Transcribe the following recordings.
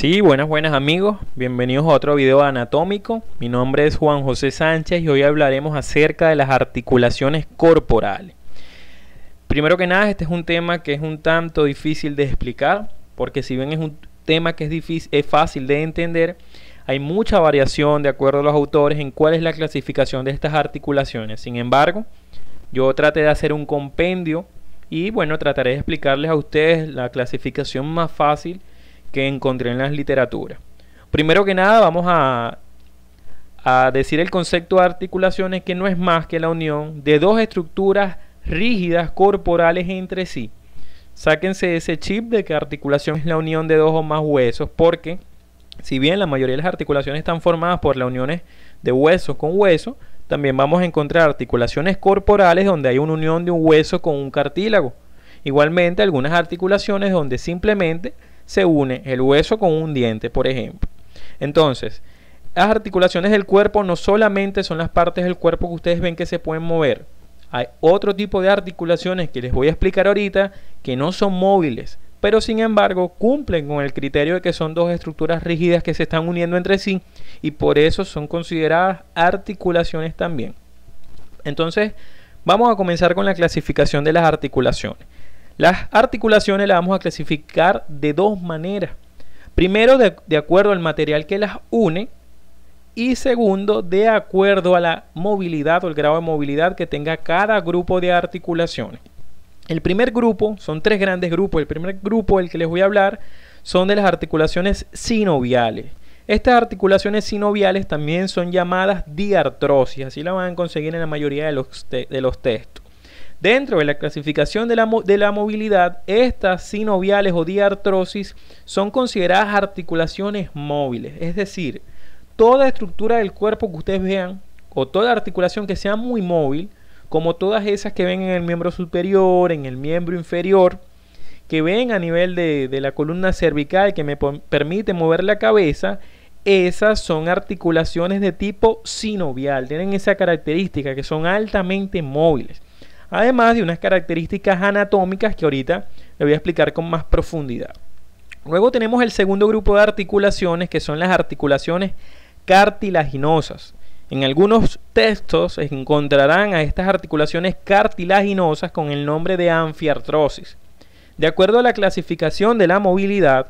Sí, buenas, buenas amigos. Bienvenidos a otro video anatómico. Mi nombre es Juan José Sánchez y hoy hablaremos acerca de las articulaciones corporales. Primero que nada, este es un tema que es un tanto difícil de explicar, porque si bien es un tema que es, difícil, es fácil de entender, hay mucha variación de acuerdo a los autores en cuál es la clasificación de estas articulaciones. Sin embargo, yo traté de hacer un compendio y bueno, trataré de explicarles a ustedes la clasificación más fácil que encontré en las literaturas. Primero que nada, vamos a, a decir el concepto de articulaciones que no es más que la unión de dos estructuras rígidas corporales entre sí. Sáquense ese chip de que articulación es la unión de dos o más huesos, porque si bien la mayoría de las articulaciones están formadas por las uniones de hueso con hueso, también vamos a encontrar articulaciones corporales donde hay una unión de un hueso con un cartílago. Igualmente algunas articulaciones donde simplemente se une el hueso con un diente, por ejemplo. Entonces, las articulaciones del cuerpo no solamente son las partes del cuerpo que ustedes ven que se pueden mover. Hay otro tipo de articulaciones que les voy a explicar ahorita que no son móviles, pero sin embargo cumplen con el criterio de que son dos estructuras rígidas que se están uniendo entre sí y por eso son consideradas articulaciones también. Entonces, vamos a comenzar con la clasificación de las articulaciones. Las articulaciones las vamos a clasificar de dos maneras. Primero, de, acuerdo al material que las une. Y segundo, de acuerdo a la movilidad o el grado de movilidad que tenga cada grupo de articulaciones. El primer grupo, son tres grandes grupos. El primer grupo del que les voy a hablar son de las articulaciones sinoviales. Estas articulaciones sinoviales también son llamadas diartrosis, así la van a conseguir en la mayoría de los textos. Dentro de la clasificación de la, de la movilidad, estas sinoviales o diartrosis son consideradas articulaciones móviles, es decir, toda estructura del cuerpo que ustedes vean o toda articulación que sea muy móvil, como todas esas que ven en el miembro superior, en el miembro inferior, que ven a nivel de, de la columna cervical que me permite mover la cabeza, esas son articulaciones de tipo sinovial, tienen esa característica que son altamente móviles además de unas características anatómicas que ahorita le voy a explicar con más profundidad. Luego tenemos el segundo grupo de articulaciones, que son las articulaciones cartilaginosas. En algunos textos encontrarán a estas articulaciones cartilaginosas con el nombre de anfiartrosis. De acuerdo a la clasificación de la movilidad,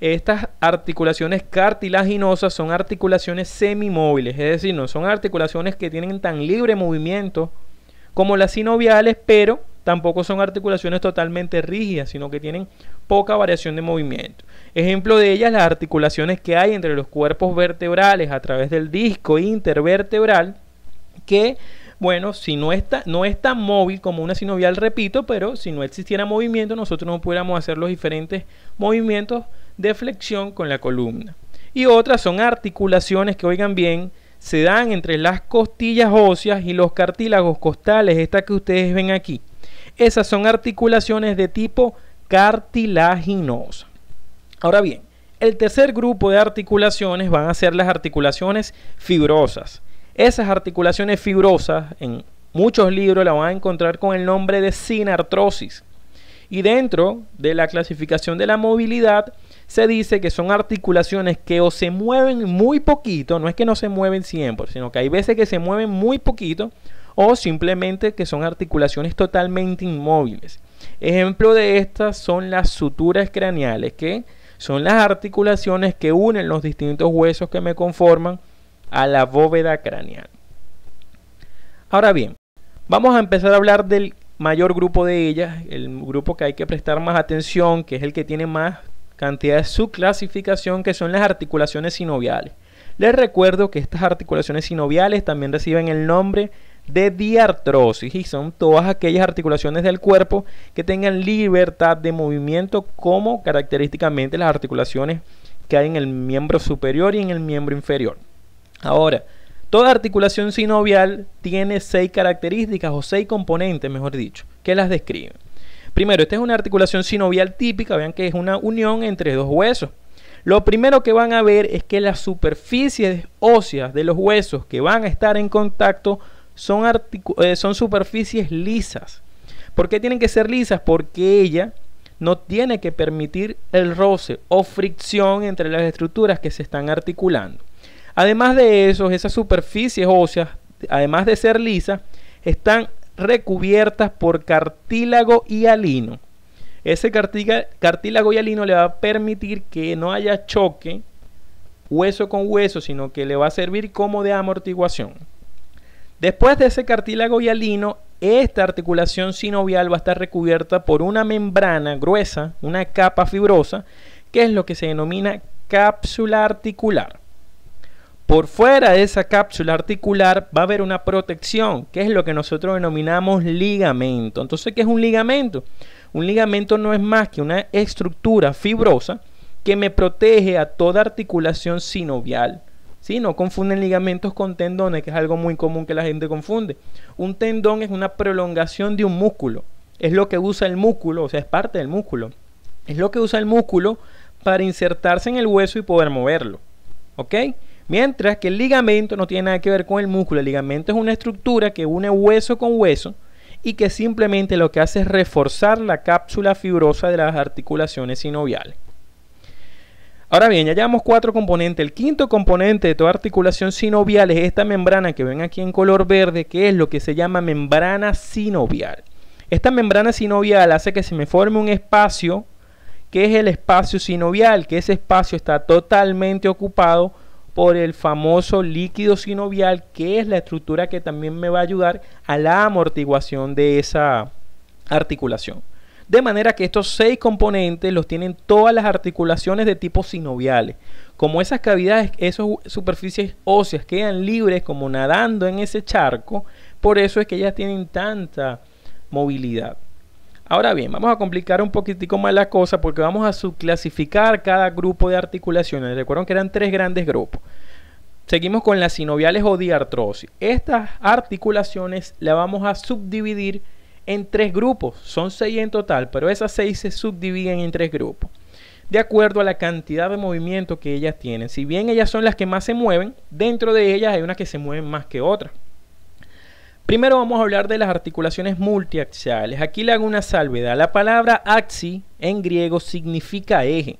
estas articulaciones cartilaginosas son articulaciones semimóviles, es decir, no son articulaciones que tienen tan libre movimiento como las sinoviales, pero tampoco son articulaciones totalmente rígidas, sino que tienen poca variación de movimiento. Ejemplo de ellas las articulaciones que hay entre los cuerpos vertebrales a través del disco intervertebral que bueno, si no está, no es tan móvil como una sinovial, repito, pero si no existiera movimiento, nosotros no pudiéramos hacer los diferentes movimientos de flexión con la columna. Y otras son articulaciones que, oigan bien, se dan entre las costillas óseas y los cartílagos costales, esta que ustedes ven aquí. Esas son articulaciones de tipo cartilaginosa. Ahora bien, el tercer grupo de articulaciones van a ser las articulaciones fibrosas. Esas articulaciones fibrosas, en muchos libros las van a encontrar con el nombre de sinartrosis. Y dentro de la clasificación de la movilidad, se dice que son articulaciones que o se mueven muy poquito, no es que no se mueven siempre, sino que hay veces que se mueven muy poquito o simplemente que son articulaciones totalmente inmóviles. Ejemplo de estas son las suturas craneales, que son las articulaciones que unen los distintos huesos que me conforman a la bóveda craneal. Ahora bien, vamos a empezar a hablar del mayor grupo de ellas, el grupo que hay que prestar más atención, que es el que tiene más cantidad de su clasificación, que son las articulaciones sinoviales. Les recuerdo que estas articulaciones sinoviales también reciben el nombre de diartrosis y son todas aquellas articulaciones del cuerpo que tengan libertad de movimiento como característicamente las articulaciones que hay en el miembro superior y en el miembro inferior. Ahora, toda articulación sinovial tiene seis características o seis componentes, mejor dicho, que las describen. Primero, esta es una articulación sinovial típica, vean que es una unión entre dos huesos. Lo primero que van a ver es que las superficies óseas de los huesos que van a estar en contacto eh, son, superficies lisas. ¿Por qué tienen que ser lisas? Porque ella no tiene que permitir el roce o fricción entre las estructuras que se están articulando. Además de eso, esas superficies óseas, además de ser lisas, están recubiertas por cartílago y alino. Ese cartílago y alino le va a permitir que no haya choque hueso con hueso, sino que le va a servir como de amortiguación. Después de ese cartílago y alino, esta articulación sinovial va a estar recubierta por una membrana gruesa, una capa fibrosa, que es lo que se denomina cápsula articular. Por fuera de esa cápsula articular va a haber una protección, que es lo que nosotros denominamos ligamento. Entonces, ¿qué es un ligamento? Un ligamento no es más que una estructura fibrosa que me protege a toda articulación sinovial. ¿Sí? No confunden ligamentos con tendones, que es algo muy común que la gente confunde. Un tendón es una prolongación de un músculo. Es lo que usa el músculo, o sea, es parte del músculo. Es lo que usa el músculo para insertarse en el hueso y poder moverlo. ¿Ok? Mientras que el ligamento no tiene nada que ver con el músculo. El ligamento es una estructura que une hueso con hueso y que simplemente lo que hace es reforzar la cápsula fibrosa de las articulaciones sinoviales. Ahora bien, ya llevamos cuatro componentes. El quinto componente de toda articulación sinovial es esta membrana que ven aquí en color verde, que es lo que se llama membrana sinovial. Esta membrana sinovial hace que se me forme un espacio, que es el espacio sinovial, que ese espacio está totalmente ocupado por el famoso líquido sinovial, que es la estructura que también me va a ayudar a la amortiguación de esa articulación. De manera que estos seis componentes los tienen todas las articulaciones de tipo sinoviales. Como esas cavidades, esas superficies óseas quedan libres como nadando en ese charco, por eso es que ellas tienen tanta movilidad. Ahora bien, vamos a complicar un poquitico más la cosa porque vamos a subclasificar cada grupo de articulaciones. Recuerden que eran tres grandes grupos. Seguimos con las sinoviales o diartrosis. Estas articulaciones las vamos a subdividir en tres grupos. Son seis en total, pero esas seis se subdividen en tres grupos. De acuerdo a la cantidad de movimiento que ellas tienen. Si bien ellas son las que más se mueven, dentro de ellas hay unas que se mueven más que otras. Primero vamos a hablar de las articulaciones multiaxiales. Aquí le hago una salvedad. La palabra axi en griego significa eje.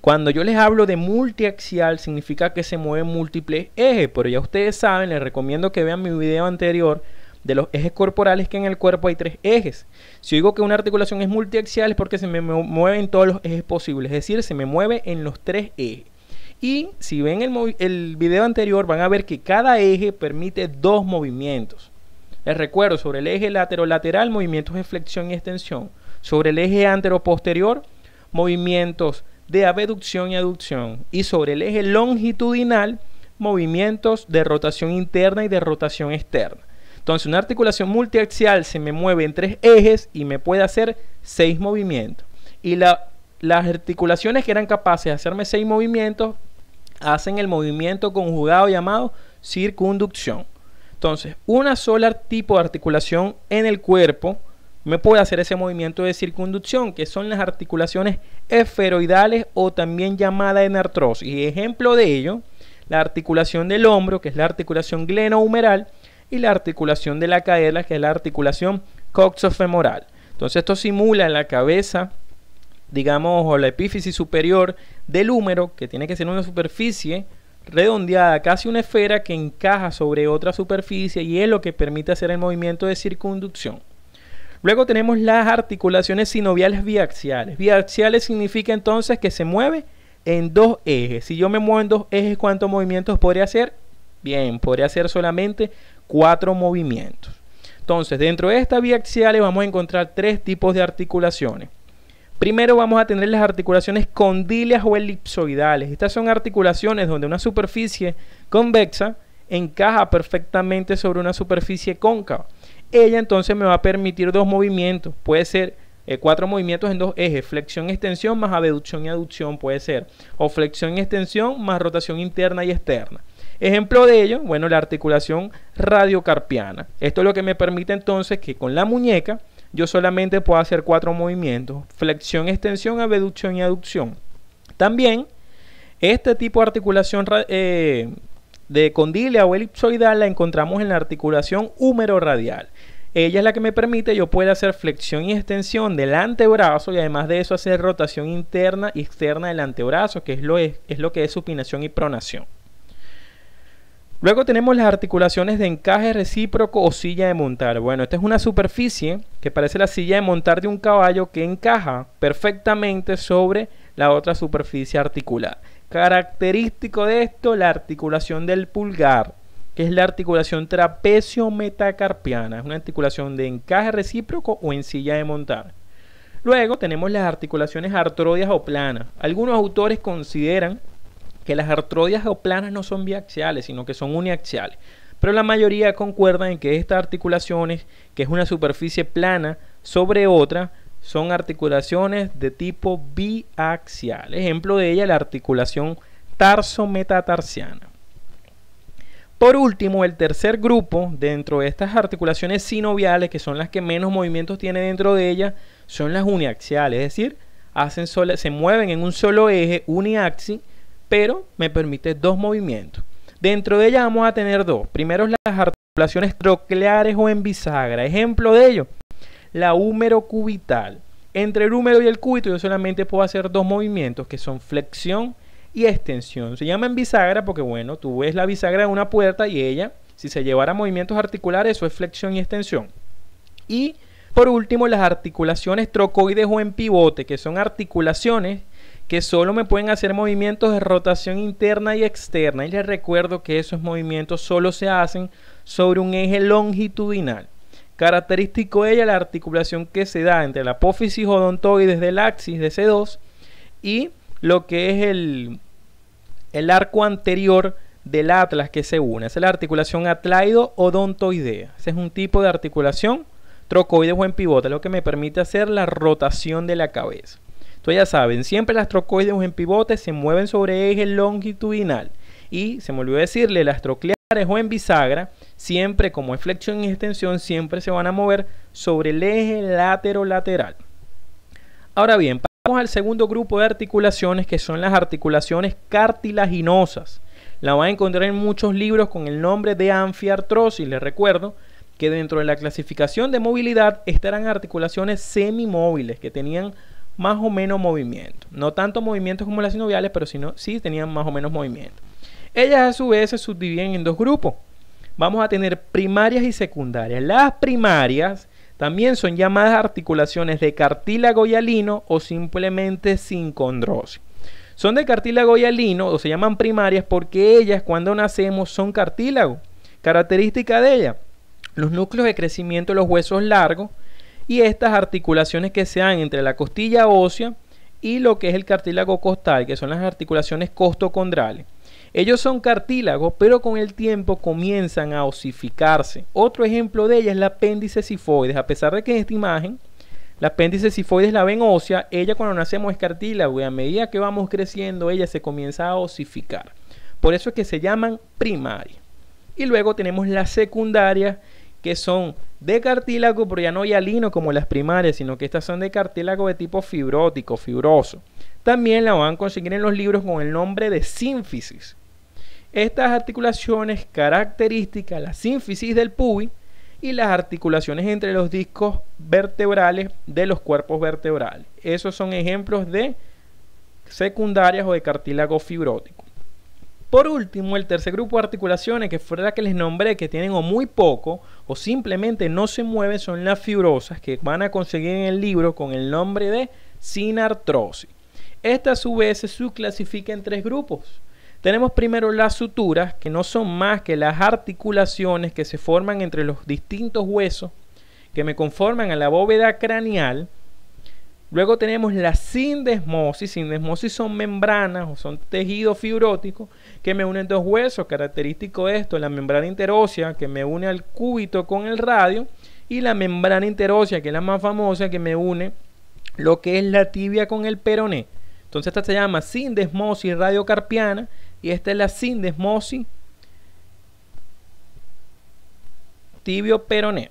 Cuando yo les hablo de multiaxial, significa que se mueven múltiples ejes, pero ya ustedes saben, les recomiendo que vean mi video anterior de los ejes corporales que en el cuerpo hay tres ejes. Si digo que una articulación es multiaxial es porque se me mueven todos los ejes posibles, es decir, se me mueve en los tres ejes. Y si ven el video anterior van a ver que cada eje permite dos movimientos. Les recuerdo, sobre el eje lateral, movimientos de flexión y extensión. Sobre el eje anteroposterior, movimientos de abducción y aducción. Y sobre el eje longitudinal, movimientos de rotación interna y de rotación externa. Entonces, una articulación multiaxial se me mueve en tres ejes y me puede hacer seis movimientos. Y las articulaciones que eran capaces de hacerme seis movimientos hacen el movimiento conjugado llamado circunducción. Entonces, una sola tipo de articulación en el cuerpo me puede hacer ese movimiento de circunducción, que son las articulaciones esferoidales o también llamada enartrosis. Y ejemplo de ello, la articulación del hombro, que es la articulación glenohumeral, y la articulación de la cadera, que es la articulación coxofemoral. Entonces, esto simula la cabeza, digamos, o la epífisis superior del húmero, que tiene que ser una superficie redondeada, casi una esfera que encaja sobre otra superficie y es lo que permite hacer el movimiento de circunducción. Luego tenemos las articulaciones sinoviales biaxiales. Biaxiales significa entonces que se mueve en dos ejes. Si yo me muevo en dos ejes, ¿cuántos movimientos podría hacer? Bien, podría hacer solamente cuatro movimientos. Entonces, dentro de estas biaxiales vamos a encontrar tres tipos de articulaciones. Primero vamos a tener las articulaciones condilias o elipsoidales. Estas son articulaciones donde una superficie convexa encaja perfectamente sobre una superficie cóncava. Ella entonces me va a permitir dos movimientos. Puede ser eh, cuatro movimientos en dos ejes. Flexión y extensión más abducción y aducción puede ser. O flexión y extensión más rotación interna y externa. Ejemplo de ello, bueno, la articulación radiocarpiana. Esto es lo que me permite entonces que con la muñeca yo solamente puedo hacer cuatro movimientos. Flexión, extensión, abducción y aducción. También, este tipo de articulación eh, de condilia o elipsoidal la encontramos en la articulación húmero-radial. Ella es la que me permite yo pueda hacer flexión y extensión del antebrazo y además de eso hacer rotación interna y externa del antebrazo, que es lo, es lo que es supinación y pronación. Luego tenemos las articulaciones de encaje recíproco o silla de montar. Bueno, esta es una superficie que parece la silla de montar de un caballo que encaja perfectamente sobre la otra superficie articular. Característico de esto, la articulación del pulgar, que es la articulación trapecio-metacarpiana. Es una articulación de encaje recíproco o en silla de montar. Luego tenemos las articulaciones artrodias o planas. Algunos autores consideran que las artrodias o planas no son biaxiales, sino que son uniaxiales. Pero la mayoría concuerda en que estas articulaciones, que es una superficie plana sobre otra, son articulaciones de tipo biaxial. Ejemplo de ella, la articulación tarso-metatarsiana. Por último, el tercer grupo dentro de estas articulaciones sinoviales, que son las que menos movimientos tiene dentro de ellas, son las uniaxiales, es decir, hacen se mueven en un solo eje uniaxi pero me permite dos movimientos. Dentro de ella vamos a tener dos. Primero las articulaciones trocleares o en bisagra. Ejemplo de ello, la húmero cubital. Entre el húmero y el cúbito yo solamente puedo hacer dos movimientos que son flexión y extensión. Se llama en bisagra porque bueno, tú ves la bisagra de una puerta y ella, si se llevara movimientos articulares, eso es flexión y extensión. Y por último, las articulaciones trocoides o en pivote, que son articulaciones que solo me pueden hacer movimientos de rotación interna y externa. Y les recuerdo que esos movimientos solo se hacen sobre un eje longitudinal. Característico de ella la articulación que se da entre la apófisis odontoides del axis de C2 y lo que es el, el arco anterior del atlas que se une. Esa es la articulación atlaido-odontoidea. Ese es un tipo de articulación trocoides o en pivote, lo que me permite hacer la rotación de la cabeza. Entonces ya saben, siempre las trocoides en pivote se mueven sobre eje longitudinal. Y se me olvidó decirle, las trocleares o en bisagra, siempre como es flexión y extensión, siempre se van a mover sobre el eje lateral-lateral. Ahora bien, pasamos al segundo grupo de articulaciones que son las articulaciones cartilaginosas. La van a encontrar en muchos libros con el nombre de anfiartrosis, les recuerdo que dentro de la clasificación de movilidad estarán articulaciones semimóviles que tenían más o menos movimiento. No tanto movimientos como las sinoviales, pero sí tenían más o menos movimiento. Ellas a su vez se subdividen en dos grupos. Vamos a tener primarias y secundarias. Las primarias también son llamadas articulaciones de cartílago y alino o simplemente sincondrosis. Son de cartílago y alino o se llaman primarias porque ellas cuando nacemos son cartílago. Característica de ellas, los núcleos de crecimiento de los huesos largos y estas articulaciones que se dan entre la costilla ósea y lo que es el cartílago costal, que son las articulaciones costocondrales. Ellos son cartílagos, pero con el tiempo comienzan a osificarse. Otro ejemplo de ella es la apéndice sifoides. A pesar de que en esta imagen, la apéndice sifoides la ven ósea, ella cuando nacemos es cartílago y a medida que vamos creciendo, ella se comienza a osificar. Por eso es que se llaman primaria. Y luego tenemos la secundaria que son de cartílago, pero ya no hialino como las primarias, sino que estas son de cartílago de tipo fibrótico, fibroso. También la van a conseguir en los libros con el nombre de sínfisis. Estas articulaciones características, la sínfisis del pubi y las articulaciones entre los discos vertebrales de los cuerpos vertebrales. Esos son ejemplos de secundarias o de cartílago fibrótico. Por último, el tercer grupo de articulaciones, que fuera la que les nombré, que tienen o muy poco o simplemente no se mueven, son las fibrosas, que van a conseguir en el libro con el nombre de sinartrosis. Esta a su vez se subclasifica en tres grupos. Tenemos primero las suturas, que no son más que las articulaciones que se forman entre los distintos huesos que me conforman a la bóveda craneal Luego tenemos la sindesmosis. Sindesmosis son membranas o son tejidos fibróticos que me unen dos huesos. Característico de esto, la membrana interósea que me une al cúbito con el radio y la membrana interósea que es la más famosa que me une lo que es la tibia con el peroné. Entonces esta se llama sindesmosis radiocarpiana y esta es la sindesmosis tibio peroné.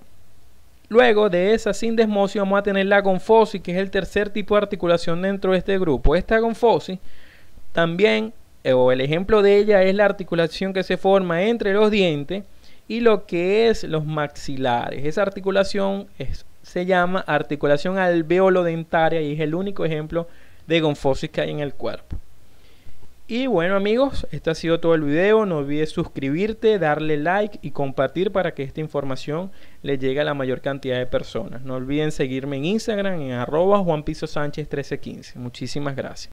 Luego de esa sindesmosis vamos a tener la gonfosis, que es el tercer tipo de articulación dentro de este grupo. Esta gonfosis también, eh, o el ejemplo de ella, es la articulación que se forma entre los dientes y lo que es los maxilares. Esa articulación se llama articulación alveolodentaria y es el único ejemplo de gonfosis que hay en el cuerpo. Y bueno amigos, este ha sido todo el video. No olvides suscribirte, darle like y compartir para que esta información le llegue a la mayor cantidad de personas. No olviden seguirme en Instagram en arroba sánchez 1315 Muchísimas gracias.